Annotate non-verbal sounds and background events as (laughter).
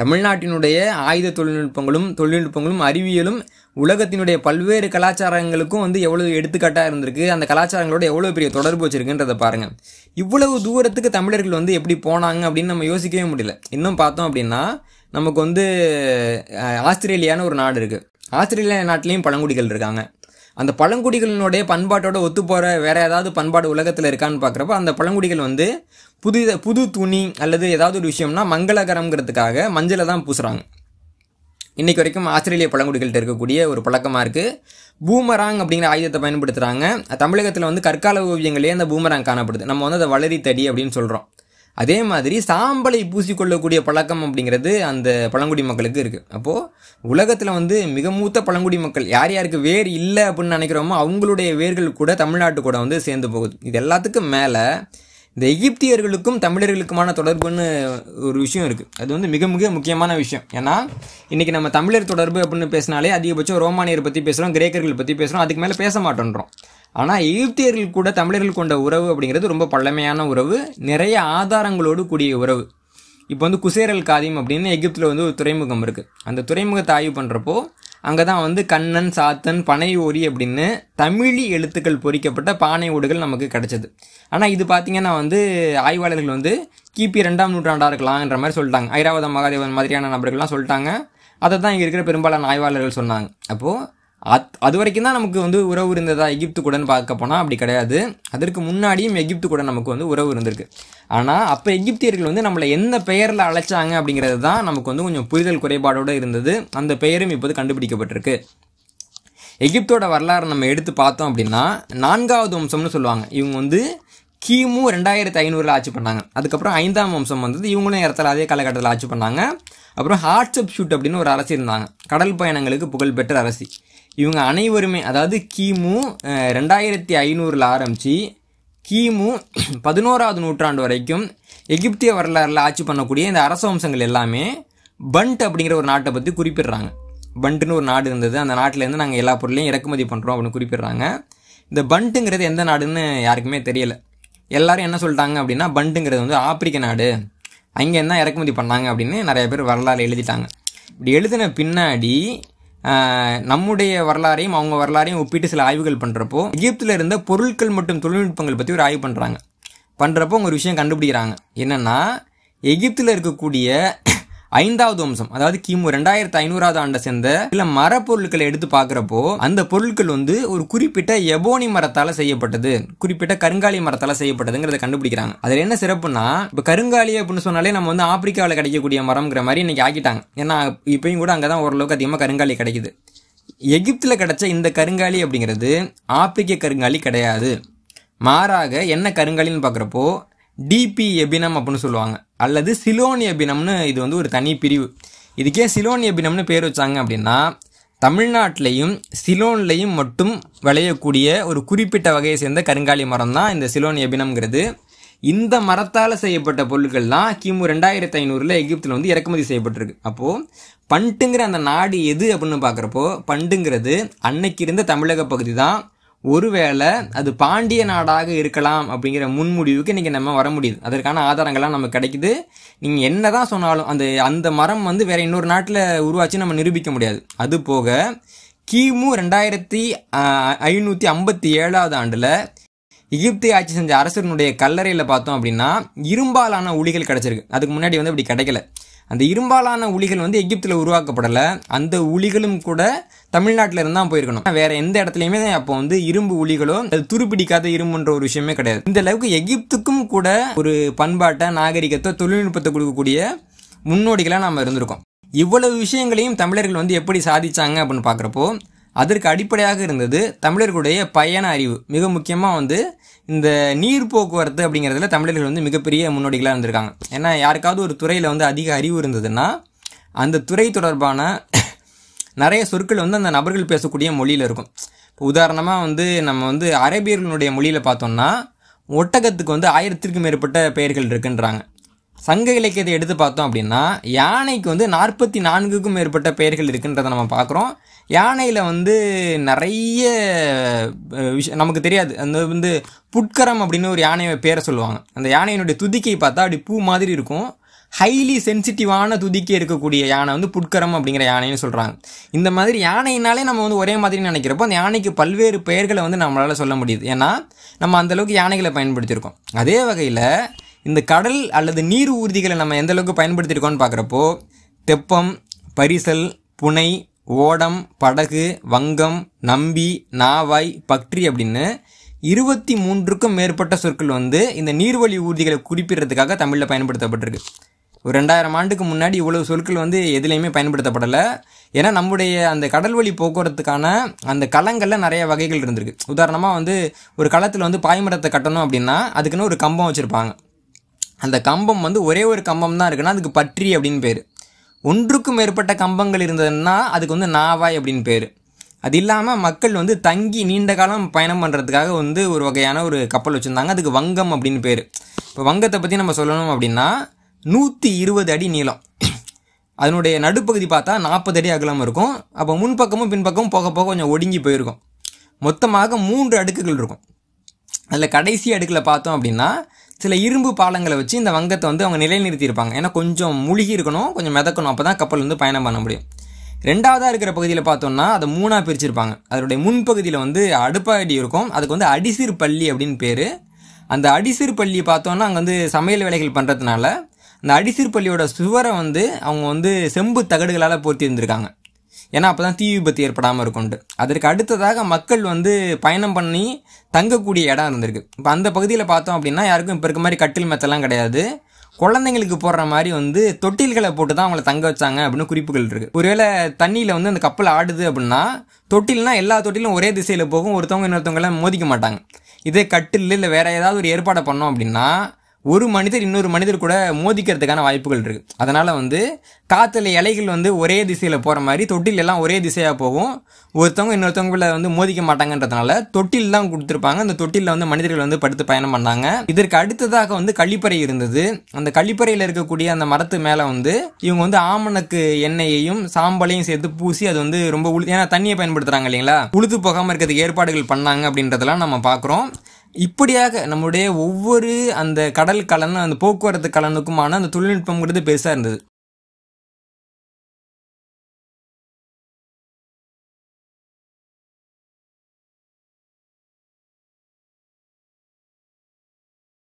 தமிழ்நாட்டினுடைய ஆயுத தொழில்நுட்பங்களும் தொழில்நுட்பங்களும் அறிவியலும் உலகத்தினுடைய பல்வேறு கலாச்சாரங்களுக்கும் வந்து எவ்வளவு எடுத்துக்காட்டாக இருந்திருக்கு அந்த கலாச்சாரங்களோட எவ்வளோ பெரிய தொடர்பு வச்சுருக்குன்றதை பாருங்கள் இவ்வளவு தூரத்துக்கு தமிழர்கள் வந்து எப்படி போனாங்க அப்படின்னு நம்ம யோசிக்கவே முடியல இன்னும் பார்த்தோம் அப்படின்னா நமக்கு வந்து ஆஸ்திரேலியான்னு ஒரு நாடு இருக்குது ஆஸ்திரேலியா நாட்டிலையும் பழங்குடிகள் இருக்காங்க அந்த பழங்குடிகளினுடைய பண்பாட்டோட ஒத்து போகிற வேற ஏதாவது பண்பாடு உலகத்தில் இருக்கான்னு பார்க்குறப்ப அந்த பழங்குடிகள் வந்து புது புது துணி அல்லது ஏதாவது ஒரு விஷயம்னா மங்களகரம்ங்கிறதுக்காக மஞ்சளை தான் பூசுகிறாங்க இன்றைக்கு வரைக்கும் ஆஸ்திரேலிய பழங்குடிகள்கிட்ட இருக்கக்கூடிய ஒரு பழக்கமாக இருக்குது பூமராங் அப்படிங்கிற ஆயுதத்தை பயன்படுத்துகிறாங்க தமிழகத்தில் வந்து கற்கால ஓவியங்களே அந்த பூமராங் காணப்படுது நம்ம வந்து அதை வளரி தடி அப்படின்னு சொல்கிறோம் அதே மாதிரி சாம்பலை பூசிக்கொள்ளக்கூடிய பழக்கம் அப்படிங்கிறது அந்த பழங்குடி மக்களுக்கு இருக்குது அப்போது உலகத்தில் வந்து மிக மூத்த பழங்குடி மக்கள் யார் யாருக்கு வேர் இல்லை அப்படின்னு நினைக்கிறோமோ அவங்களுடைய வேர்கள் கூட தமிழ்நாட்டு கூட வந்து சேர்ந்து போகுது இது எல்லாத்துக்கும் மேலே இந்த எகிப்தியர்களுக்கும் தமிழர்களுக்குமான தொடர்புன்னு ஒரு விஷயம் இருக்குது அது வந்து மிக மிக முக்கியமான விஷயம் ஏன்னா இன்றைக்கி நம்ம தமிழர் தொடர்பு அப்படின்னு பேசினாலே அதிகபட்சம் ரோமானியர் பற்றி பேசுகிறோம் கிரேக்கர்கள் பற்றி பேசுகிறோம் அதுக்கு மேலே பேச மாட்டோன்றோம் ஆனால் எகிப்தியர்கள் கூட தமிழர்கள் கொண்ட உறவு அப்படிங்கிறது ரொம்ப பழமையான உறவு நிறைய ஆதாரங்களோடு கூடிய உறவு இப்போ வந்து குசேரல் காதிம் அப்படின்னு எகிப்தில் வந்து ஒரு துறைமுகம் இருக்குது அந்த துறைமுகத்தை ஆய்வு பண்ணுறப்போ அங்கே தான் வந்து கண்ணன் சாத்தன் பனை ஓரி அப்படின்னு தமிழி எழுத்துக்கள் பொறிக்கப்பட்ட பானை ஓடுகள் நமக்கு கிடச்சிது ஆனால் இது பார்த்திங்கன்னா வந்து ஆய்வாளர்கள் வந்து கிபி ரெண்டாம் நூற்றாண்டாக இருக்கலாம்ன்ற மாதிரி சொல்லிட்டாங்க ஐராவதம் மகாதேவன் மாதிரியான நபர்கள்லாம் சொல்லிட்டாங்க அதை தான் இங்கே இருக்கிற பெரும்பாலான ஆய்வாளர்கள் சொன்னாங்க அப்போது அத் அது வரைக்கும் தான் நமக்கு வந்து உறவு இருந்ததா எகிப்து கூடன்னு பார்க்க போனால் அப்படி கிடையாது அதற்கு முன்னாடியும் எகிப்து கூட நமக்கு வந்து உறவு இருந்திருக்கு ஆனால் அப்போ எகிப்தியர்கள் வந்து நம்மளை எந்த பெயரில் அழைச்சாங்க அப்படிங்கிறது தான் நமக்கு வந்து கொஞ்சம் புரிதல் குறைபாடோடு இருந்தது அந்த பெயரும் இப்போது கண்டுபிடிக்கப்பட்டிருக்கு எகிப்தோட வரலாறு நம்ம எடுத்து பார்த்தோம் அப்படின்னா நான்காவது வம்சம்னு சொல்லுவாங்க இவங்க வந்து கிமு ரெண்டாயிரத்து ஐநூறில் ஆட்சி பண்ணாங்க அதுக்கப்புறம் ஐந்தாம் வம்சம் வந்தது இவங்களும் இடத்துல அதே காலகட்டத்தில் ஆட்சி பண்ணாங்க அப்புறம் ஹாட்ஸ்அப் ஷூட் அப்படின்னு ஒரு அரசு இருந்தாங்க கடல் பயணங்களுக்கு புகழ்பெற்ற அரசி இவங்க அனைவருமே அதாவது கிமு ரெண்டாயிரத்தி ஐநூறில் ஆரம்பித்து கிமு (clears throat) பதினோராவது நூற்றாண்டு வரைக்கும் எகிப்திய வரலாறில் ஆட்சி பண்ணக்கூடிய இந்த அரச வம்சங்கள் எல்லாமே பண்ட் அப்படிங்கிற ஒரு நாட்டை பற்றி குறிப்பிடுறாங்க பண்ட்டுன்னு ஒரு நாடு இருந்தது அந்த நாட்டிலேருந்து நாங்கள் எல்லா பொருளையும் இறக்குமதி பண்ணுறோம் அப்படின்னு குறிப்பிடுறாங்க இந்த பண்ட்டுங்கிறது எந்த நாடுன்னு யாருக்குமே தெரியல எல்லாரும் என்ன சொல்லிட்டாங்க அப்படின்னா பண்ட்டுங்கிறது வந்து ஆப்பிரிக்க நாடு அங்கே என்ன இறக்குமதி பண்ணாங்க அப்படின்னு நிறைய பேர் வரலாறு எழுதிட்டாங்க இப்படி எழுதின பின்னாடி நம்முடைய வரலாறையும் அவங்க வரலாறையும் ஒப்பிட்டு சில ஆய்வுகள் பண்ணுறப்போ எகிப்தில் இருந்த பொருட்கள் மற்றும் தொழில்நுட்பங்கள் பற்றி ஒரு ஆய்வு பண்ணுறாங்க பண்ணுறப்போ ஒரு விஷயம் கண்டுபிடிக்கிறாங்க என்னென்னா எகிப்தில் இருக்கக்கூடிய ஐந்தாவது வம்சம் அதாவது கிமு ரெண்டாயிரத்தி ஐநூறாவது ஆண்டை சேர்ந்த சில மரப்பொருட்களை எடுத்து பார்க்குறப்போ அந்த பொருட்கள் வந்து ஒரு குறிப்பிட்ட எபோனி மரத்தால் செய்யப்பட்டது குறிப்பிட்ட கருங்காலி மரத்தால் செய்யப்பட்டதுங்கிறத கண்டுபிடிக்கிறாங்க அதில் என்ன சிறப்புனா இப்போ கருங்காலி அப்படின்னு சொன்னாலே நம்ம வந்து ஆப்பிரிக்காவில் கிடைக்கக்கூடிய மரம்ங்கிற மாதிரி இன்னைக்கு ஆக்கிட்டாங்க ஏன்னா இப்பயும் கூட அங்கே தான் ஓரளவுக்கு அதிகமாக கருங்காலி கிடைக்குது எகிப்தில் கிடைச்ச இந்த கருங்காலி அப்படிங்கிறது ஆப்பிரிக்க கருங்காலி கிடையாது மாறாக என்ன கருங்காலின்னு பார்க்குறப்போ டிபி எபினம் அப்படின்னு சொல்லுவாங்க அல்லது சிலோனிய பினம்னு இது வந்து ஒரு தனி பிரிவு இதுக்கே சிலோனிய பினம்னு பேர் வச்சாங்க அப்படின்னா தமிழ்நாட்டிலையும் சிலோன்லையும் மட்டும் விளையக்கூடிய ஒரு குறிப்பிட்ட வகையை சேர்ந்த கருங்காலி மரம் தான் இந்த சிலோனிய பினம்ங்கிறது இந்த மரத்தால் செய்யப்பட்ட பொருட்கள்லாம் கிமு ரெண்டாயிரத்து ஐநூறில் எகிப்தில் வந்து இறக்குமதி செய்யப்பட்டிருக்கு அப்போது பண்டுங்கிற அந்த நாடு எது அப்படின்னு பார்க்குறப்போ பண்டுங்கிறது அன்னைக்கு இருந்த தமிழக பகுதி தான் ஒருவேளை அது பாண்டிய நாடாக இருக்கலாம் அப்படிங்கிற முன்முடிவுக்கு இன்றைக்கி நம்ம வர முடியுது அதற்கான ஆதாரங்கள்லாம் நமக்கு கிடைக்குது நீங்கள் என்ன தான் சொன்னாலும் அந்த அந்த மரம் வந்து வேறு இன்னொரு நாட்டில் உருவாச்சு நம்ம நிரூபிக்க முடியாது அது போக கிமு ரெண்டாயிரத்தி ஐநூற்றி ஐம்பத்தி ஏழாவது ஆண்டில் எகிப்தி ஆட்சி செஞ்ச அரசனுடைய கல்லறையில் பார்த்தோம் அப்படின்னா இரும்பாலான ஒளிகள் கிடச்சிருக்கு அதுக்கு முன்னாடி வந்து அப்படி கிடைக்கல அந்த இரும்பாலான உளிகள் வந்து எகிப்தில் உருவாக்கப்படலை அந்த உளிகளும் கூட தமிழ்நாட்டில் இருந்தால் போயிருக்கணும் வேறு எந்த இடத்துலையுமே அப்போ வந்து இரும்பு உளிகளோ அது துருப்பிடிக்காத இரும்புன்ற ஒரு விஷயமே கிடையாது இந்த அளவுக்கு எகிப்துக்கும் கூட ஒரு பண்பாட்டை நாகரிகத்தை தொழில்நுட்பத்தை கொடுக்கக்கூடிய முன்னோடிகளாக நம்ம இருந்திருக்கோம் இவ்வளவு விஷயங்களையும் தமிழர்கள் வந்து எப்படி சாதிச்சாங்க அப்படின்னு பார்க்குறப்போ அதற்கு அடிப்படையாக இருந்தது தமிழர்களுடைய பயண அறிவு மிக முக்கியமாக வந்து இந்த நீர் போக்குவரத்து அப்படிங்கிறதுல தமிழர்கள் வந்து மிகப்பெரிய முன்னோடிகளாக இருந்திருக்காங்க ஏன்னா யாருக்காவது ஒரு துறையில் வந்து அதிக அறிவு இருந்ததுன்னா அந்த துறை தொடர்பான நிறைய சொற்கள் வந்து அந்த நபர்கள் பேசக்கூடிய மொழியில் இருக்கும் இப்போ உதாரணமாக வந்து நம்ம வந்து அரேபியர்களுடைய மொழியில் பார்த்தோம்னா ஒட்டகத்துக்கு வந்து ஆயிரத்திற்கும் மேற்பட்ட பெயர்கள் இருக்குன்றாங்க சங்க இலக்கியத்தை எடுத்து பார்த்தோம் அப்படின்னா யானைக்கு வந்து நாற்பத்தி நான்குக்கும் மேற்பட்ட பெயர்கள் இருக்குன்றதை நம்ம பார்க்குறோம் யானையில் வந்து நிறைய விஷயம் நமக்கு தெரியாது அந்த வந்து புட்கரம் அப்படின்னு ஒரு யானையை பேரை சொல்லுவாங்க அந்த யானையினுடைய துதிக்கை பார்த்தா அப்படி பூ மாதிரி இருக்கும் ஹைலி சென்சிட்டிவான துதிக்கி இருக்கக்கூடிய யானை வந்து புட்கரம் அப்படிங்கிற யானைன்னு சொல்கிறாங்க இந்த மாதிரி யானைனாலே நம்ம வந்து ஒரே மாதிரி நினைக்கிறப்போ அந்த யானைக்கு பல்வேறு பெயர்களை வந்து நம்மளால் சொல்ல முடியுது ஏன்னா நம்ம அந்தளவுக்கு யானைகளை பயன்படுத்தியிருக்கோம் அதே வகையில் இந்த கடல் அல்லது நீர் ஊர்திகளை நம்ம எந்தளவுக்கு பயன்படுத்தியிருக்கோம்னு பார்க்குறப்போ தெப்பம் பரிசல் புனை ஓடம் படகு வங்கம் நம்பி நாவாய் பக்ரி அப்படின்னு இருபத்தி மூன்றுக்கும் மேற்பட்ட சொற்கள் வந்து இந்த நீர்வழி ஊர்திகளை குறிப்பிடுறதுக்காக தமிழில் பயன்படுத்தப்பட்டிருக்கு ஒரு ரெண்டாயிரம் ஆண்டுக்கு முன்னாடி இவ்வளவு சொற்கள் வந்து எதுலேயுமே பயன்படுத்தப்படலை ஏன்னா நம்முடைய அந்த கடல் வழி போக்குவரத்துக்கான அந்த களங்களில் நிறைய வகைகள் இருந்திருக்கு உதாரணமாக வந்து ஒரு களத்தில் வந்து பாய்மரத்தை கட்டணும் அப்படின்னா அதுக்குன்னு ஒரு கம்பம் வச்சுருப்பாங்க அந்த கம்பம் வந்து ஒரே ஒரு கம்பம் தான் இருக்குன்னா அதுக்கு பற்றி அப்படின்னு பேர் ஒன்றுக்கும் மேற்பட்ட கம்பங்கள் இருந்ததுன்னா அதுக்கு வந்து நாவாய் அப்படின்னு பேர் அது இல்லாமல் மக்கள் வந்து தங்கி நீண்ட காலம் பயணம் பண்ணுறதுக்காக வந்து ஒரு வகையான ஒரு கப்பல் வச்சுருந்தாங்க அதுக்கு வங்கம் அப்படின்னு பேர் இப்போ வங்கத்தை பற்றி நம்ம சொல்லணும் அப்படின்னா நூற்றி இருபது அடி நீளம் அதனுடைய நடுப்பகுதி பார்த்தா நாற்பது அடி அகலம் இருக்கும் அப்போ முன்பக்கமும் பின்பக்கமும் போக போக கொஞ்சம் ஒடுங்கி போயிருக்கும் மொத்தமாக மூன்று அடுக்குகள் இருக்கும் அதில் கடைசி அடுக்கில் பார்த்தோம் அப்படின்னா சில இரும்பு பாலங்களை வச்சு இந்த வங்கத்தை வந்து அவங்க நிலைநிறுத்தியிருப்பாங்க ஏன்னா கொஞ்சம் முழுகி இருக்கணும் கொஞ்சம் மிதக்கணும் அப்போ தான் கப்பல் வந்து பயணம் பண்ண முடியும் ரெண்டாவதாக இருக்கிற பகுதியில் பார்த்தோம்னா அதை மூணாக பிரிச்சிருப்பாங்க அதனுடைய முன்பகுதியில் வந்து அடுப்பாடி இருக்கும் அதுக்கு வந்து அடிசிறு பள்ளி அப்படின்னு பேர் அந்த அடிசிறு பள்ளி பார்த்தோன்னா அங்கே வந்து சமையல் வேலைகள் பண்ணுறதுனால அந்த அடிசிறு பள்ளியோட சுவரை வந்து அவங்க வந்து செம்பு தகடுகளால் போர்த்தி இருந்திருக்காங்க ஏன்னா அப்போ தான் தீ விபத்து ஏற்படாமல் இருக்கும்ண்டு அதற்கு அடுத்ததாக மக்கள் வந்து பயணம் பண்ணி தங்கக்கூடிய இடம் இருந்திருக்கு இப்போ அந்த பகுதியில் பார்த்தோம் அப்படின்னா யாருக்கும் இப்போ இருக்க மாதிரி கட்டில் மெத்தெல்லாம் கிடையாது குழந்தைங்களுக்கு போடுற மாதிரி வந்து தொட்டில்களை போட்டு தான் அவங்கள தங்க வச்சாங்க அப்படின்னு குறிப்புகள் இருக்குது ஒருவேளை தண்ணியில் வந்து அந்த கப்பல் ஆடுது அப்படின்னா தொட்டில்னால் எல்லா தொட்டிலும் ஒரே திசையில் போகும் ஒருத்தவங்க இன்னொருத்தவங்களாம் மோதிக்க மாட்டாங்க இதே கட்டில் இல்லை வேறு ஏதாவது ஒரு ஏற்பாடை பண்ணோம் அப்படின்னா ஒரு மனிதர் இன்னொரு மனிதர் கூட மோதிக்கிறதுக்கான வாய்ப்புகள் இருக்குது அதனால் வந்து காற்றுல இலைகள் வந்து ஒரே திசையில் போகிற மாதிரி தொட்டில் எல்லாம் ஒரே திசையாக போகும் ஒருத்தவங்க இன்னொருத்தவங்கள வந்து மோதிக்க மாட்டாங்கன்றதுனால தொட்டில் தான் கொடுத்துருப்பாங்க அந்த தொட்டிலில் வந்து மனிதர்கள் வந்து படுத்து பயணம் பண்ணாங்க இதற்கு அடுத்ததாக வந்து கழிப்பறை இருந்தது அந்த கழிப்பறையில் இருக்கக்கூடிய அந்த மரத்து மேலே வந்து இவங்க வந்து ஆமணக்கு எண்ணெயையும் சாம்பலையும் சேர்த்து பூசி அது வந்து ரொம்ப உழு ஏன்னா தண்ணியை பயன்படுத்துகிறாங்க இல்லைங்களா உளுத்து போகாமல் இருக்கிறதுக்கு ஏற்பாடுகள் பண்ணாங்க அப்படின்றதெல்லாம் நம்ம பார்க்குறோம் இப்படியாக நம்முடைய ஒவ்வொரு அந்த கடல் கலன் அந்த போக்குவரத்து கலனுக்குமான அந்த தொழில்நுட்பங்கிறது பெருசாக இருந்தது